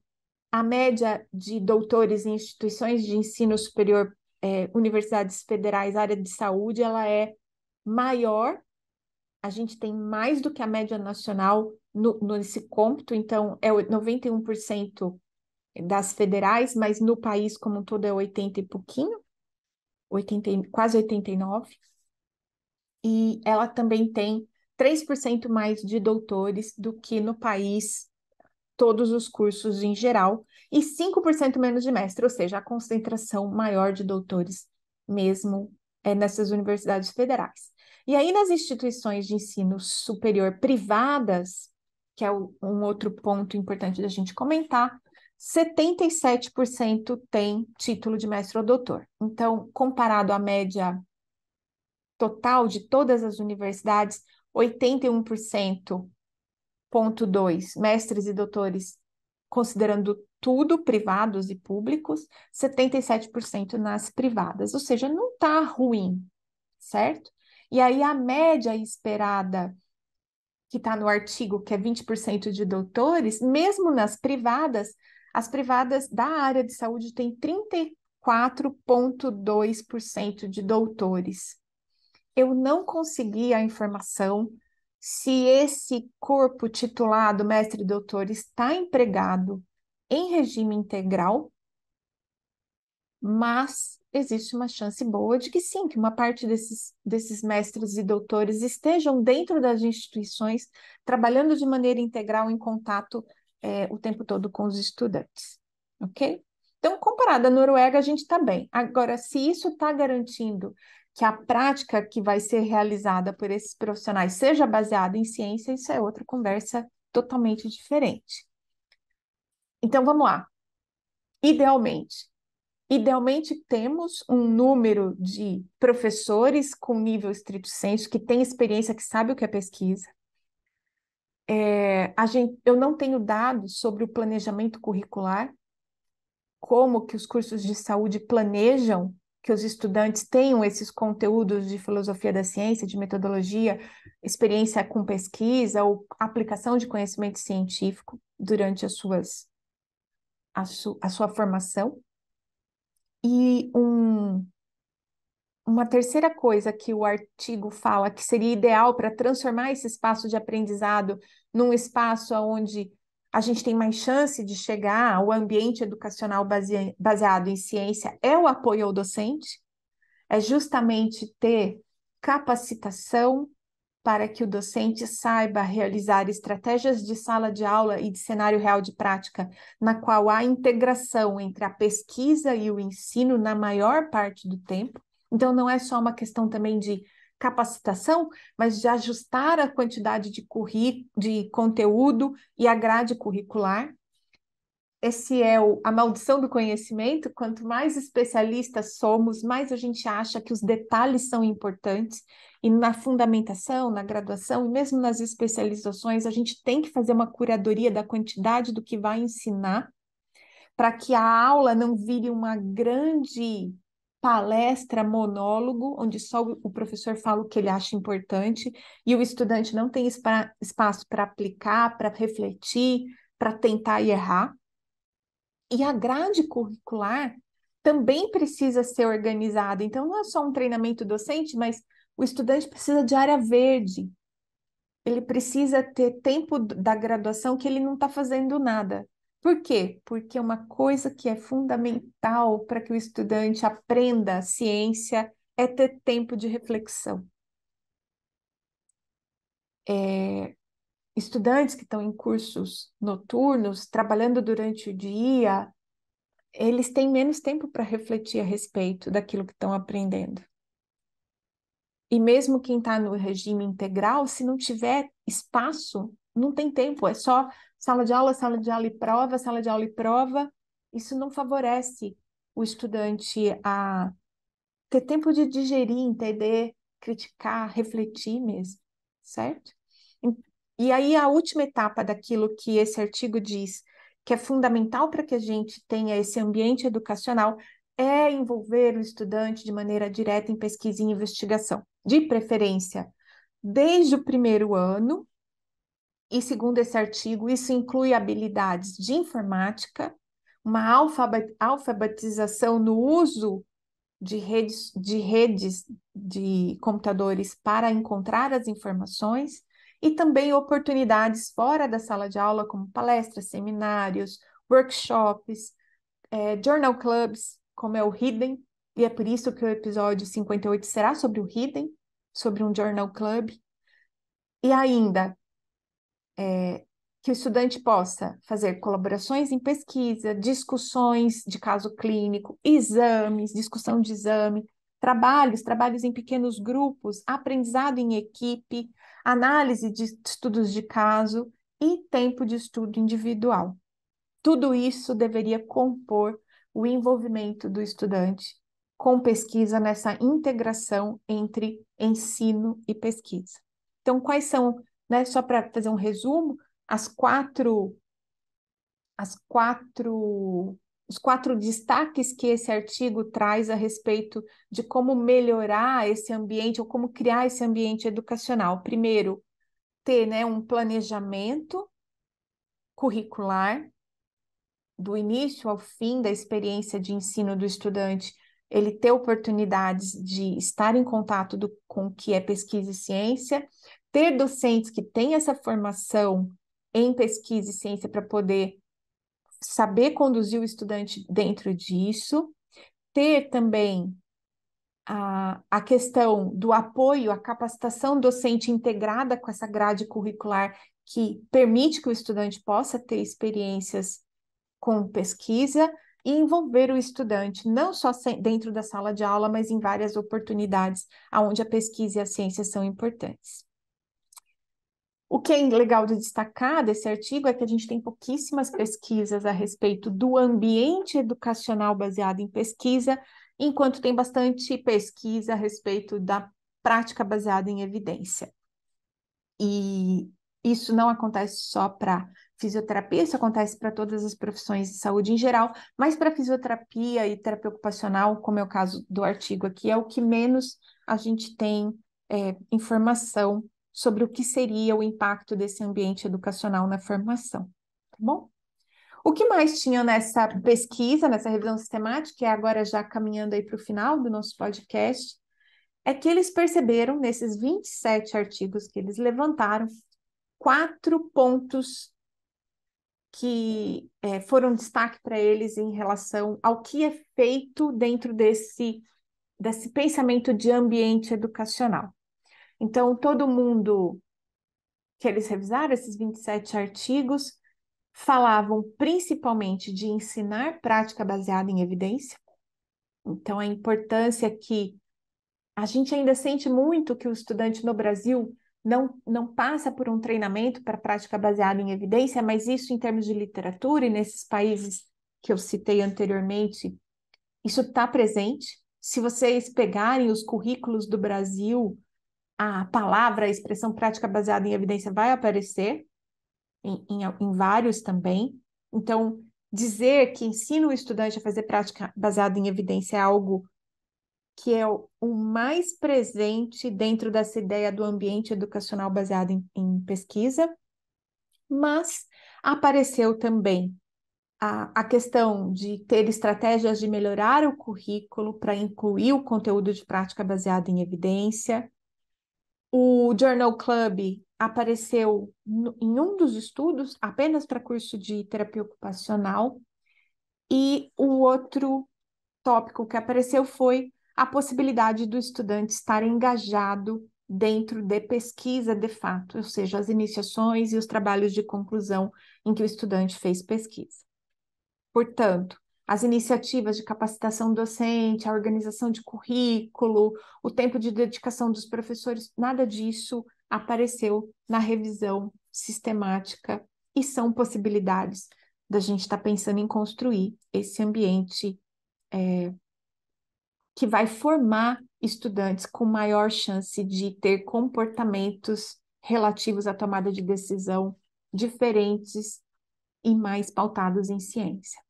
a média de doutores em instituições de ensino superior, é, universidades federais, área de saúde, ela é maior. A gente tem mais do que a média nacional no, nesse cômputo, então é 91% das federais, mas no país como um todo é 80 e pouquinho, 80, quase 89% e ela também tem 3% mais de doutores do que no país todos os cursos em geral e 5% menos de mestre, ou seja, a concentração maior de doutores mesmo é, nessas universidades federais. E aí nas instituições de ensino superior privadas, que é um outro ponto importante da gente comentar, 77% tem título de mestre ou doutor. Então, comparado à média total de todas as universidades, 81,2% ponto mestres e doutores, considerando tudo privados e públicos, 77% nas privadas, ou seja, não está ruim, certo? E aí a média esperada que está no artigo, que é 20% de doutores, mesmo nas privadas, as privadas da área de saúde têm 34,2% de doutores eu não consegui a informação se esse corpo titulado mestre doutor está empregado em regime integral, mas existe uma chance boa de que sim, que uma parte desses, desses mestres e doutores estejam dentro das instituições, trabalhando de maneira integral em contato é, o tempo todo com os estudantes, ok? Então, comparada à Noruega, a gente está bem. Agora, se isso está garantindo que a prática que vai ser realizada por esses profissionais seja baseada em ciência, isso é outra conversa totalmente diferente. Então vamos lá. Idealmente, idealmente temos um número de professores com nível estrito senso que tem experiência, que sabe o que é pesquisa. É, gente, eu não tenho dados sobre o planejamento curricular, como que os cursos de saúde planejam que os estudantes tenham esses conteúdos de filosofia da ciência, de metodologia, experiência com pesquisa ou aplicação de conhecimento científico durante as suas, a, su, a sua formação. E um, uma terceira coisa que o artigo fala que seria ideal para transformar esse espaço de aprendizado num espaço onde a gente tem mais chance de chegar ao ambiente educacional baseado em ciência é o apoio ao docente, é justamente ter capacitação para que o docente saiba realizar estratégias de sala de aula e de cenário real de prática, na qual há integração entre a pesquisa e o ensino na maior parte do tempo. Então, não é só uma questão também de capacitação, mas de ajustar a quantidade de, de conteúdo e a grade curricular. Esse é o, a maldição do conhecimento. Quanto mais especialistas somos, mais a gente acha que os detalhes são importantes. E na fundamentação, na graduação e mesmo nas especializações, a gente tem que fazer uma curadoria da quantidade do que vai ensinar para que a aula não vire uma grande palestra, monólogo, onde só o professor fala o que ele acha importante e o estudante não tem espa espaço para aplicar, para refletir, para tentar e errar. E a grade curricular também precisa ser organizada. Então, não é só um treinamento docente, mas o estudante precisa de área verde. Ele precisa ter tempo da graduação que ele não está fazendo nada. Por quê? Porque é uma coisa que é fundamental para que o estudante aprenda a ciência é ter tempo de reflexão. É, estudantes que estão em cursos noturnos, trabalhando durante o dia, eles têm menos tempo para refletir a respeito daquilo que estão aprendendo. E mesmo quem está no regime integral, se não tiver espaço não tem tempo, é só sala de aula, sala de aula e prova, sala de aula e prova. Isso não favorece o estudante a ter tempo de digerir, entender, criticar, refletir mesmo, certo? E aí a última etapa daquilo que esse artigo diz, que é fundamental para que a gente tenha esse ambiente educacional, é envolver o estudante de maneira direta em pesquisa e investigação, de preferência desde o primeiro ano e segundo esse artigo, isso inclui habilidades de informática, uma alfabetização no uso de redes, de redes de computadores para encontrar as informações e também oportunidades fora da sala de aula, como palestras, seminários, workshops, é, journal clubs, como é o Hidden, e é por isso que o episódio 58 será sobre o Hidden, sobre um journal club. E ainda é, que o estudante possa fazer colaborações em pesquisa, discussões de caso clínico, exames, discussão de exame, trabalhos, trabalhos em pequenos grupos, aprendizado em equipe, análise de estudos de caso e tempo de estudo individual. Tudo isso deveria compor o envolvimento do estudante com pesquisa nessa integração entre ensino e pesquisa. Então, quais são né? Só para fazer um resumo, as quatro as quatro os quatro destaques que esse artigo traz a respeito de como melhorar esse ambiente ou como criar esse ambiente educacional. Primeiro, ter né, um planejamento curricular do início ao fim da experiência de ensino do estudante, ele ter oportunidades de estar em contato do, com o que é pesquisa e ciência, ter docentes que têm essa formação em pesquisa e ciência para poder saber conduzir o estudante dentro disso, ter também a, a questão do apoio, a capacitação docente integrada com essa grade curricular que permite que o estudante possa ter experiências com pesquisa e envolver o estudante não só dentro da sala de aula, mas em várias oportunidades onde a pesquisa e a ciência são importantes. O que é legal de destacar desse artigo é que a gente tem pouquíssimas pesquisas a respeito do ambiente educacional baseado em pesquisa, enquanto tem bastante pesquisa a respeito da prática baseada em evidência. E isso não acontece só para fisioterapia, isso acontece para todas as profissões de saúde em geral, mas para fisioterapia e terapia ocupacional, como é o caso do artigo aqui, é o que menos a gente tem é, informação sobre o que seria o impacto desse ambiente educacional na formação, tá bom? O que mais tinha nessa pesquisa, nessa revisão sistemática, que é agora já caminhando aí para o final do nosso podcast, é que eles perceberam nesses 27 artigos que eles levantaram quatro pontos que é, foram destaque para eles em relação ao que é feito dentro desse, desse pensamento de ambiente educacional. Então, todo mundo que eles revisaram, esses 27 artigos, falavam principalmente de ensinar prática baseada em evidência. Então, a importância que a gente ainda sente muito que o estudante no Brasil não, não passa por um treinamento para prática baseada em evidência, mas isso em termos de literatura e nesses países que eu citei anteriormente, isso está presente. Se vocês pegarem os currículos do Brasil a palavra, a expressão prática baseada em evidência vai aparecer em, em, em vários também. Então, dizer que ensina o estudante a fazer prática baseada em evidência é algo que é o, o mais presente dentro dessa ideia do ambiente educacional baseado em, em pesquisa, mas apareceu também a, a questão de ter estratégias de melhorar o currículo para incluir o conteúdo de prática baseada em evidência, o Journal Club apareceu no, em um dos estudos apenas para curso de terapia ocupacional, e o outro tópico que apareceu foi a possibilidade do estudante estar engajado dentro de pesquisa de fato, ou seja, as iniciações e os trabalhos de conclusão em que o estudante fez pesquisa. Portanto, as iniciativas de capacitação docente, a organização de currículo, o tempo de dedicação dos professores, nada disso apareceu na revisão sistemática e são possibilidades da gente estar tá pensando em construir esse ambiente é, que vai formar estudantes com maior chance de ter comportamentos relativos à tomada de decisão diferentes e mais pautados em ciência.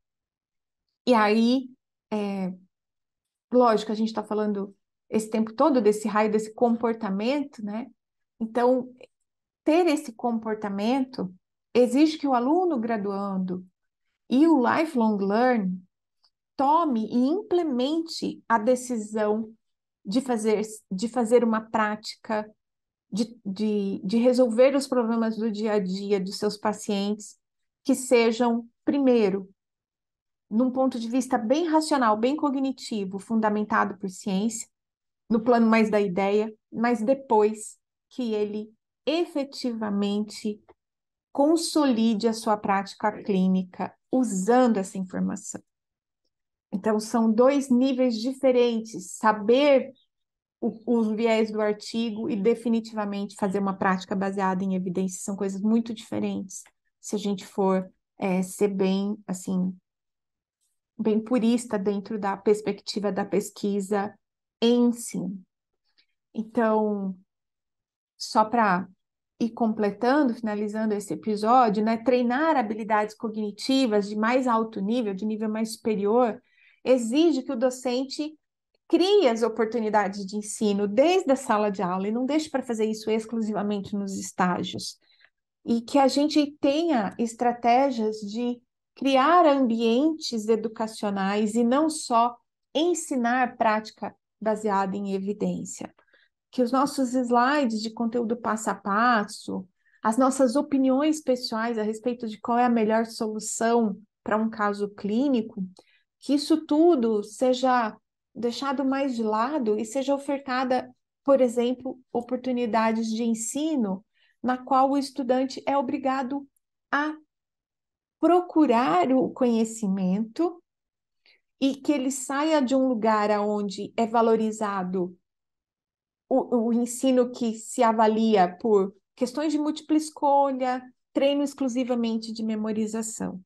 E aí, é, lógico, a gente está falando esse tempo todo desse raio, desse comportamento, né? Então, ter esse comportamento exige que o aluno graduando e o lifelong learn tome e implemente a decisão de fazer, de fazer uma prática, de, de, de resolver os problemas do dia a dia dos seus pacientes que sejam, primeiro, num ponto de vista bem racional, bem cognitivo, fundamentado por ciência, no plano mais da ideia, mas depois que ele efetivamente consolide a sua prática clínica usando essa informação. Então, são dois níveis diferentes: saber o, viés do artigo e definitivamente fazer uma prática baseada em evidências são coisas muito diferentes. Se a gente for é, ser bem assim bem purista dentro da perspectiva da pesquisa em si. Então, só para ir completando, finalizando esse episódio, né, treinar habilidades cognitivas de mais alto nível, de nível mais superior, exige que o docente crie as oportunidades de ensino desde a sala de aula e não deixe para fazer isso exclusivamente nos estágios. E que a gente tenha estratégias de criar ambientes educacionais e não só ensinar prática baseada em evidência. Que os nossos slides de conteúdo passo a passo, as nossas opiniões pessoais a respeito de qual é a melhor solução para um caso clínico, que isso tudo seja deixado mais de lado e seja ofertada, por exemplo, oportunidades de ensino na qual o estudante é obrigado a procurar o conhecimento e que ele saia de um lugar onde é valorizado o, o ensino que se avalia por questões de múltipla escolha, treino exclusivamente de memorização.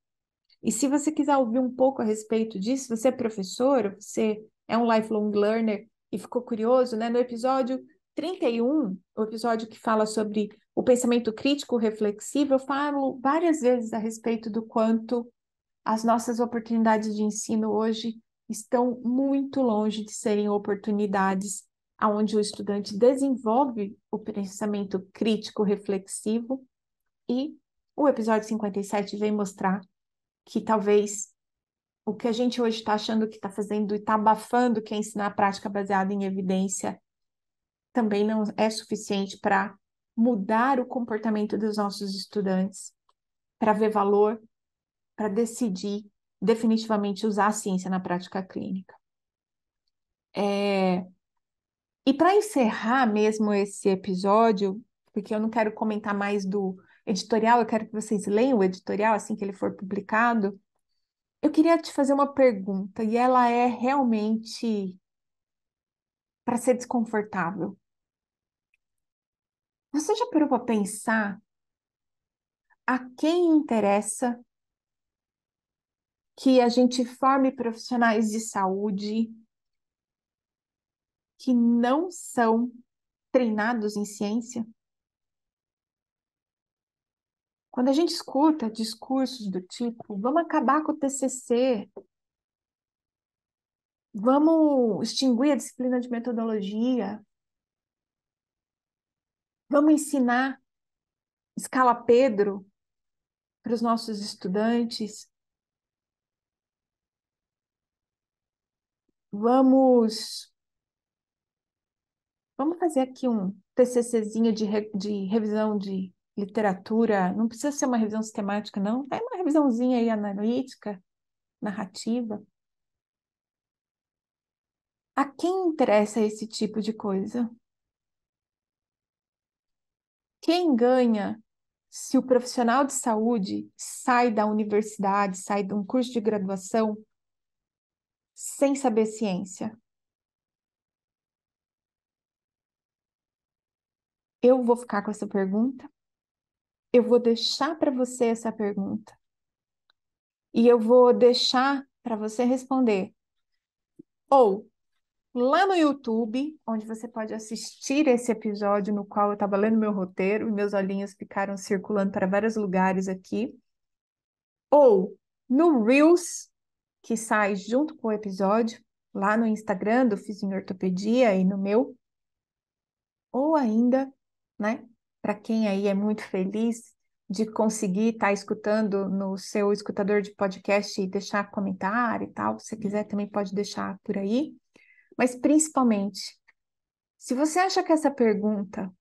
E se você quiser ouvir um pouco a respeito disso, você é professor, você é um lifelong learner e ficou curioso, né? No episódio 31, o episódio que fala sobre o pensamento crítico reflexivo, eu falo várias vezes a respeito do quanto as nossas oportunidades de ensino hoje estão muito longe de serem oportunidades onde o estudante desenvolve o pensamento crítico reflexivo e o episódio 57 vem mostrar que talvez o que a gente hoje está achando que está fazendo e está abafando, que é ensinar a prática baseada em evidência, também não é suficiente para mudar o comportamento dos nossos estudantes, para ver valor, para decidir definitivamente usar a ciência na prática clínica. É... E para encerrar mesmo esse episódio, porque eu não quero comentar mais do editorial, eu quero que vocês leiam o editorial assim que ele for publicado. Eu queria te fazer uma pergunta, e ela é realmente para ser desconfortável. Você já parou para pensar a quem interessa que a gente forme profissionais de saúde que não são treinados em ciência? Quando a gente escuta discursos do tipo, vamos acabar com o TCC, vamos extinguir a disciplina de metodologia, Vamos ensinar escala Pedro para os nossos estudantes. Vamos Vamos fazer aqui um TCCzinho de, re, de revisão de literatura. Não precisa ser uma revisão sistemática, não. É uma revisãozinha aí analítica, narrativa. A quem interessa esse tipo de coisa? Quem ganha se o profissional de saúde sai da universidade, sai de um curso de graduação sem saber ciência? Eu vou ficar com essa pergunta. Eu vou deixar para você essa pergunta. E eu vou deixar para você responder. Ou lá no YouTube, onde você pode assistir esse episódio no qual eu estava lendo meu roteiro e meus olhinhos ficaram circulando para vários lugares aqui, ou no Reels, que sai junto com o episódio, lá no Instagram do Fiz em Ortopedia e no meu, ou ainda, né, para quem aí é muito feliz de conseguir estar tá escutando no seu escutador de podcast e deixar comentário e tal, se quiser uhum. também pode deixar por aí mas principalmente, se você acha que essa pergunta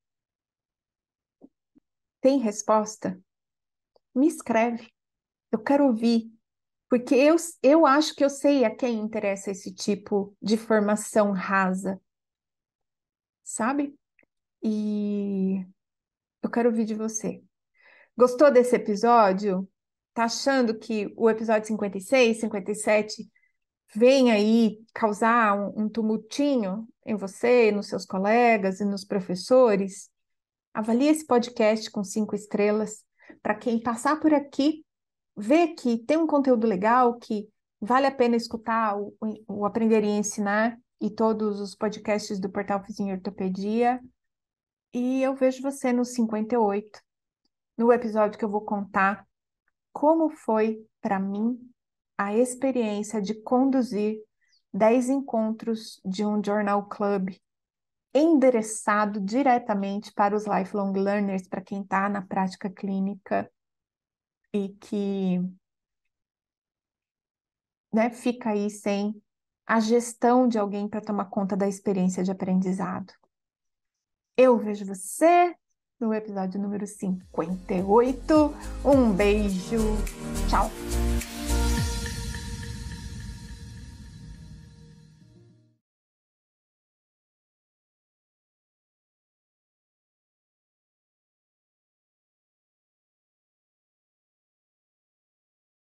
tem resposta, me escreve. Eu quero ouvir. Porque eu, eu acho que eu sei a quem interessa esse tipo de formação rasa. Sabe? E eu quero ouvir de você. Gostou desse episódio? Tá achando que o episódio 56, 57 vem aí causar um, um tumultinho em você, nos seus colegas e nos professores, avalie esse podcast com cinco estrelas para quem passar por aqui ver que tem um conteúdo legal que vale a pena escutar o, o Aprender e Ensinar e todos os podcasts do Portal Fizinho Ortopedia. E eu vejo você no 58, no episódio que eu vou contar como foi para mim a experiência de conduzir 10 encontros de um Journal Club endereçado diretamente para os lifelong learners, para quem está na prática clínica e que né, fica aí sem a gestão de alguém para tomar conta da experiência de aprendizado. Eu vejo você no episódio número 58. Um beijo, tchau!